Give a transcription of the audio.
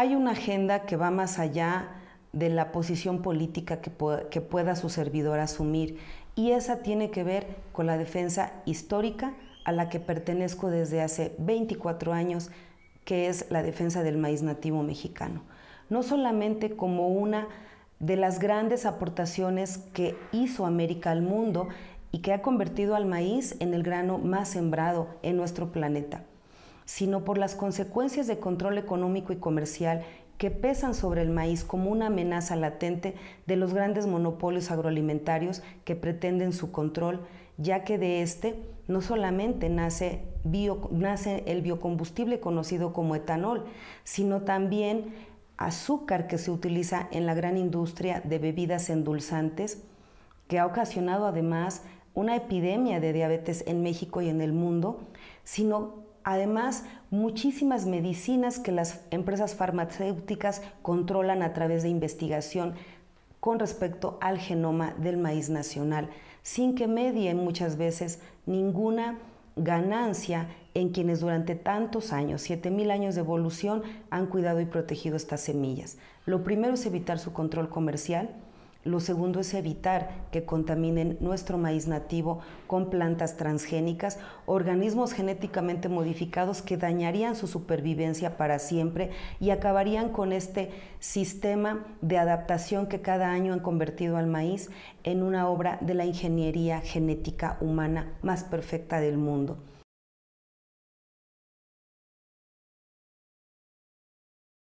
hay una agenda que va más allá de la posición política que, pueda su servidor asumir y esa tiene que ver con la defensa histórica a la que pertenezco desde hace 24 años, que es la defensa del maíz nativo mexicano. No solamente como una de las grandes aportaciones que hizo América al mundo y que ha convertido al maíz en el grano más sembrado en nuestro planeta, sino por las consecuencias de control económico y comercial que pesan sobre el maíz como una amenaza latente de los grandes monopolios agroalimentarios que pretenden su control, ya que de este no solamente nace, nace el biocombustible conocido como etanol, sino también azúcar que se utiliza en la gran industria de bebidas endulzantes, que ha ocasionado además una epidemia de diabetes en México y en el mundo, sino Además, muchísimas medicinas que las empresas farmacéuticas controlan a través de investigación con respecto al genoma del maíz nacional, sin que medien muchas veces ninguna ganancia en quienes durante tantos años, 7.000 años de evolución, han cuidado y protegido estas semillas. Lo primero es evitar su control comercial, lo segundo es evitar que contaminen nuestro maíz nativo con plantas transgénicas, organismos genéticamente modificados que dañarían su supervivencia para siempre y acabarían con este sistema de adaptación que cada año han convertido al maíz en una obra de la ingeniería genética humana más perfecta del mundo.